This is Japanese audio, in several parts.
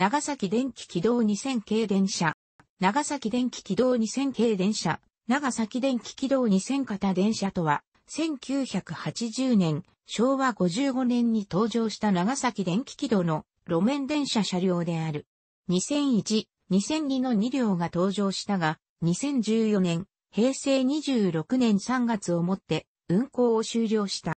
長崎電気軌道2000系電車、長崎電気軌道2000系電車、長崎電気軌道2000型電車とは、1980年、昭和55年に登場した長崎電気軌道の路面電車車両である。2001、2002の2両が登場したが、2014年、平成26年3月をもって運行を終了した。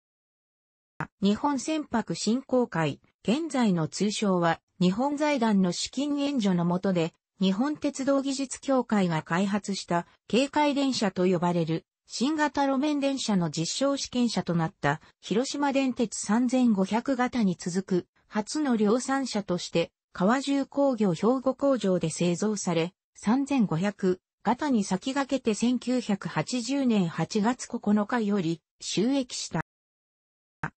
日本船舶振興会、現在の通称は日本財団の資金援助の下で、日本鉄道技術協会が開発した警戒電車と呼ばれる新型路面電車の実証試験車となった広島電鉄3500型に続く初の量産車として川重工業兵庫工場で製造され3500型に先駆けて1980年8月9日より収益した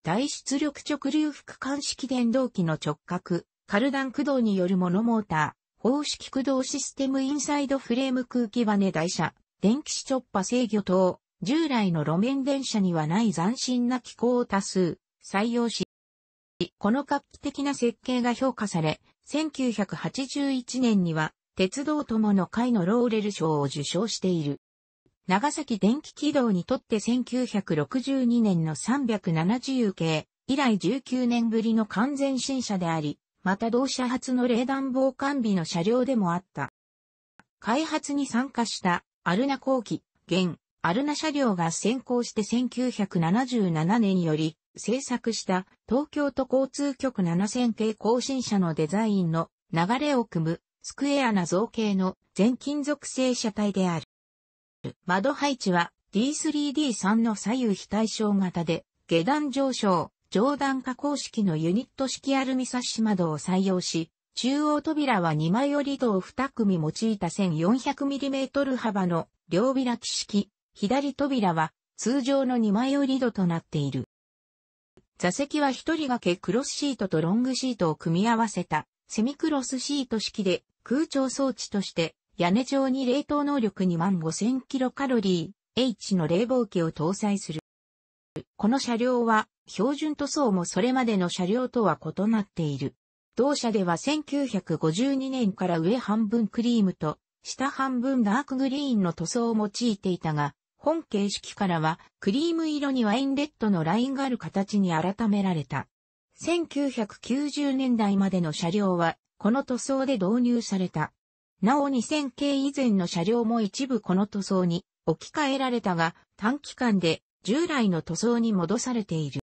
大出力直流副管式電動機の直角カルダン駆動によるモノモーター、方式駆動システムインサイドフレーム空気バネ台車、電気シチョッパ制御等、従来の路面電車にはない斬新な機構を多数採用し、この画期的な設計が評価され、1981年には鉄道友の会のローレル賞を受賞している。長崎電気軌道にとって1962年の370系以来19年ぶりの完全新車であり、また同社発の冷暖房完備の車両でもあった。開発に参加したアルナ後期、現、アルナ車両が先行して1977年より製作した東京都交通局7000系更新車のデザインの流れを組むスクエアな造形の全金属製車体である。窓配置は D3D3 の左右非対称型で下段上昇、上段加工式のユニット式アルミサッシ窓を採用し、中央扉は2枚折り戸を2組用いた 1400mm 幅の両開き式、左扉は通常の2枚折り戸となっている。座席は1人掛けクロスシートとロングシートを組み合わせたセミクロスシート式で空調装置として屋根上に冷凍能力2万5000キロカロリー H の冷房機を搭載する。この車両は標準塗装もそれまでの車両とは異なっている。同社では1952年から上半分クリームと下半分ダークグリーンの塗装を用いていたが、本形式からはクリーム色にワインレッドのラインがある形に改められた。1990年代までの車両はこの塗装で導入された。なお2000系以前の車両も一部この塗装に置き換えられたが短期間で従来の塗装に戻されている。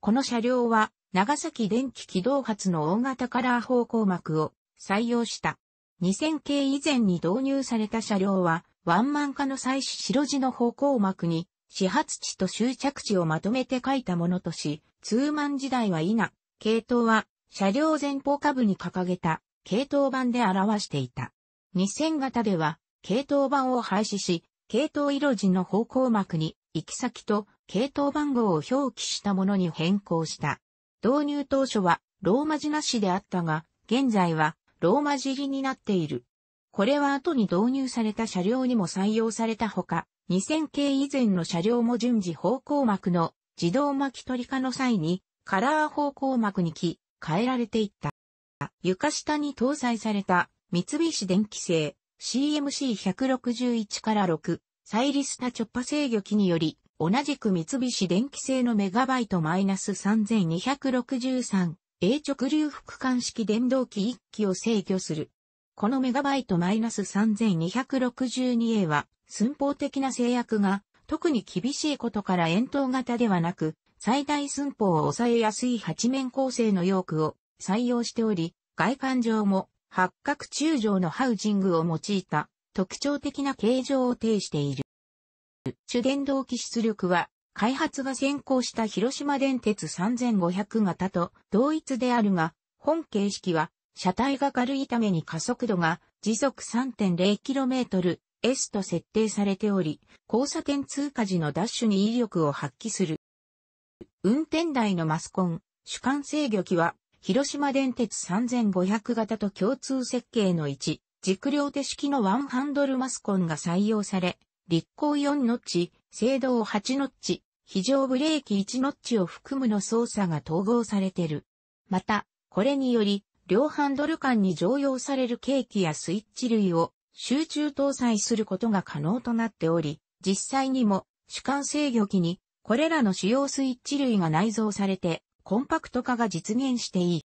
この車両は、長崎電気軌道発の大型カラー方向幕を採用した。2000系以前に導入された車両は、ワンマン化の際白地の方向幕に、始発地と終着地をまとめて書いたものとし、ツーマン時代は否、系統は、車両前方下部に掲げた、系統版で表していた。2000型では、系統版を廃止し、系統色地の方向幕に、行き先と系統番号を表記したものに変更した。導入当初はローマ字なしであったが、現在はローマ字入りになっている。これは後に導入された車両にも採用されたほか、2000系以前の車両も順次方向幕の自動巻き取り化の際にカラー方向幕に来、変えられていった。床下に搭載された三菱電機製 CMC161 から6サイリスタチョッパ制御機により、同じく三菱電機製のメガバイトマイナス 3263A 直流副管式電動機1機を制御する。このメガバイトマイナス 3262A は、寸法的な制約が、特に厳しいことから円筒型ではなく、最大寸法を抑えやすい8面構成のヨークを採用しており、外観上も八角柱状のハウジングを用いた特徴的な形状を呈している。主電動機出力は、開発が先行した広島電鉄3500型と同一であるが、本形式は、車体が軽いために加速度が時速 3.0km S と設定されており、交差点通過時のダッシュに威力を発揮する。運転台のマスコン、主幹制御機は、広島電鉄3500型と共通設計の1、軸両手式のワンハンドルマスコンが採用され、立行4ノッチ、制動8ノッチ、非常ブレーキ1ノッチを含むの操作が統合されてる。また、これにより、両ハンドル間に常用されるケーキやスイッチ類を集中搭載することが可能となっており、実際にも主観制御機にこれらの主要スイッチ類が内蔵されてコンパクト化が実現していい。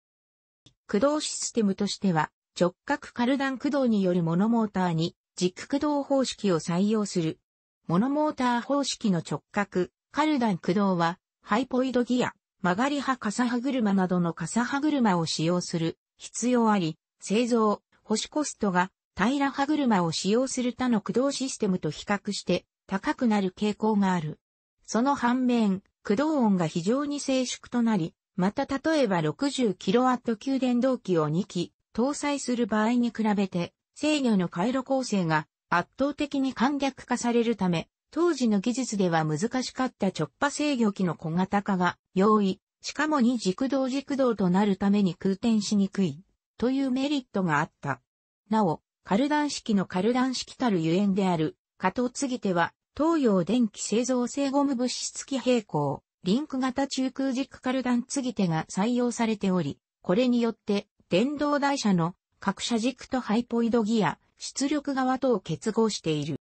駆動システムとしては直角カルダン駆動によるモノモーターに軸駆動方式を採用する。モノモーター方式の直角カルダン駆動はハイポイドギア、曲がり派傘歯車などの傘歯車を使用する必要あり、製造、保守コストが平歯車を使用する他の駆動システムと比較して高くなる傾向がある。その反面、駆動音が非常に静粛となり、また例えば 60kW 級電動機を2機搭載する場合に比べて、制御の回路構成が圧倒的に簡略化されるため、当時の技術では難しかった直波制御機の小型化が容易、しかも二軸動軸動となるために空転しにくい、というメリットがあった。なお、カルダン式のカルダン式たるゆえんである、加藤継手は、東洋電気製造性ゴム物質機平行、リンク型中空軸カルダン継手が採用されており、これによって電動台車の各車軸とハイポイドギア、出力側とを結合している。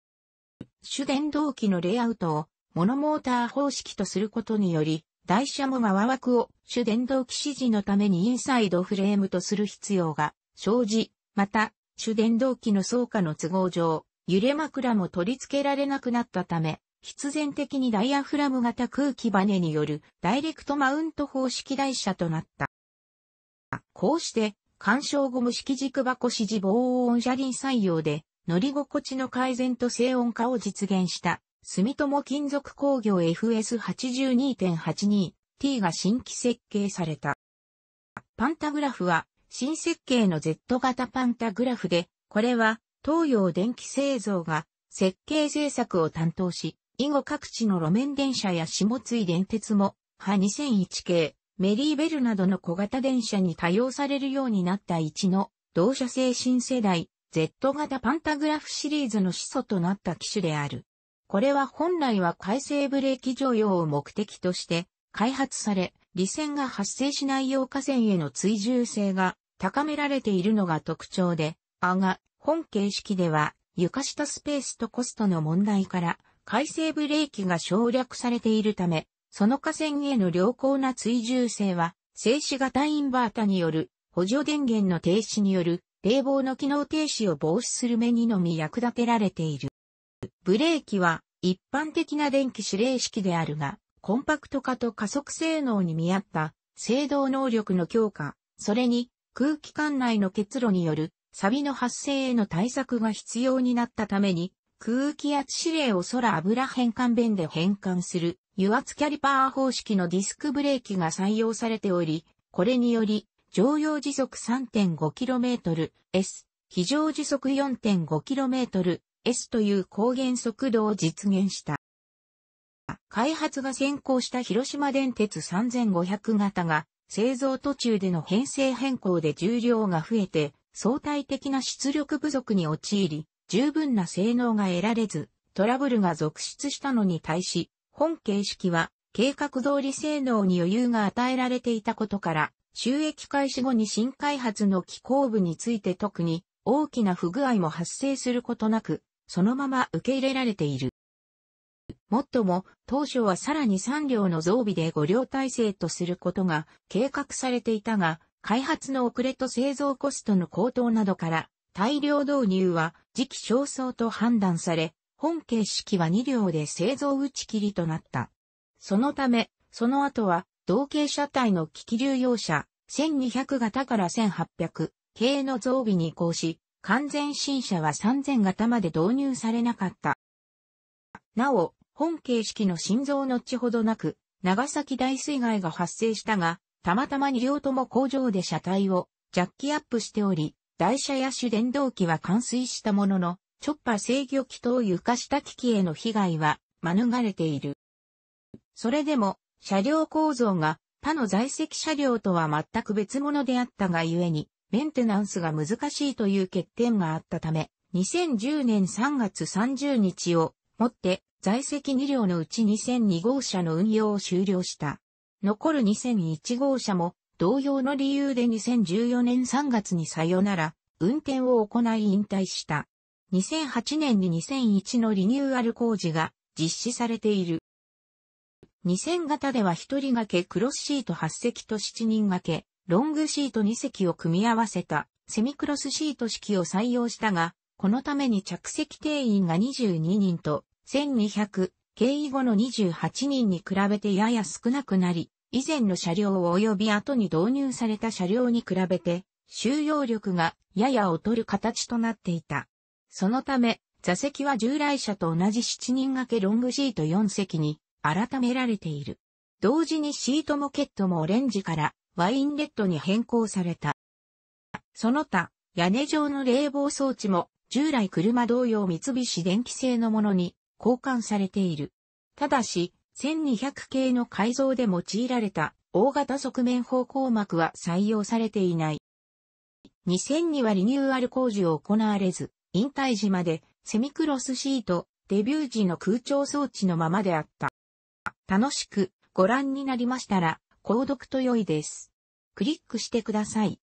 主電動機のレイアウトをモノモーター方式とすることにより、台車も側枠を主電動機指示のためにインサイドフレームとする必要が生じ、また、主電動機の操荷の都合上、揺れ枕も取り付けられなくなったため、必然的にダイヤフラム型空気バネによるダイレクトマウント方式台車となった。こうして、干渉ゴム式軸箱指示防音車輪採用で、乗り心地の改善と静音化を実現した、住友金属工業 FS82.82T が新規設計された。パンタグラフは、新設計の Z 型パンタグラフで、これは、東洋電気製造が、設計制作を担当し、以後各地の路面電車や下津井電鉄も、派2001系、メリーベルなどの小型電車に多用されるようになった1の同社製新世代 Z 型パンタグラフシリーズの始祖となった機種である。これは本来は回生ブレーキ乗用を目的として開発され、離線が発生しない用架線への追従性が高められているのが特徴で、あが、本形式では床下スペースとコストの問題から回生ブレーキが省略されているため、その河川への良好な追従性は、静止型インバータによる補助電源の停止による冷房の機能停止を防止する目にのみ役立てられている。ブレーキは一般的な電気指令式であるが、コンパクト化と加速性能に見合った制動能力の強化、それに空気管内の結露による錆の発生への対策が必要になったために、空気圧指令を空油変換弁で変換する油圧キャリパー方式のディスクブレーキが採用されており、これにより、常用時速 3.5km S、非常時速 4.5km S という高原速度を実現した。開発が先行した広島電鉄3500型が製造途中での編成変更で重量が増えて相対的な出力不足に陥り十分な性能が得られずトラブルが続出したのに対し本形式は計画通り性能に余裕が与えられていたことから、収益開始後に新開発の機構部について特に大きな不具合も発生することなく、そのまま受け入れられている。もっとも、当初はさらに3両の増備で5両体制とすることが計画されていたが、開発の遅れと製造コストの高騰などから、大量導入は時期尚早と判断され、本形式は2両で製造打ち切りとなった。そのため、その後は、同型車体の機器流用車、1200型から1800系の増備に移行し、完全新車は3000型まで導入されなかった。なお、本形式の心臓の地ほどなく、長崎大水害が発生したが、たまたま2両とも工場で車体をジャッキアップしており、台車や主電動機は冠水したものの、チョッパ制御機等床下機器への被害は免れている。それでも、車両構造が他の在籍車両とは全く別物であったがゆえに、メンテナンスが難しいという欠点があったため、2010年3月30日をもって在籍2両のうち2002号車の運用を終了した。残る2001号車も同様の理由で2014年3月にさよなら運転を行い引退した。2008年に2001のリニューアル工事が実施されている。2000型では1人掛けクロスシート8席と7人掛け、ロングシート2席を組み合わせたセミクロスシート式を採用したが、このために着席定員が22人と1200、経緯後の28人に比べてやや少なくなり、以前の車両及び後に導入された車両に比べて、収容力がやや劣る形となっていた。そのため、座席は従来車と同じ7人掛けロングシート4席に改められている。同時にシートモケットもオレンジからワインレッドに変更された。その他、屋根上の冷房装置も従来車同様三菱電機製のものに交換されている。ただし、1200系の改造で用いられた大型側面方向膜は採用されていない。2 0 0にはリニューアル工事を行われず、引退時までセミクロスシート、デビュー時の空調装置のままであった。楽しくご覧になりましたら、購読と良いです。クリックしてください。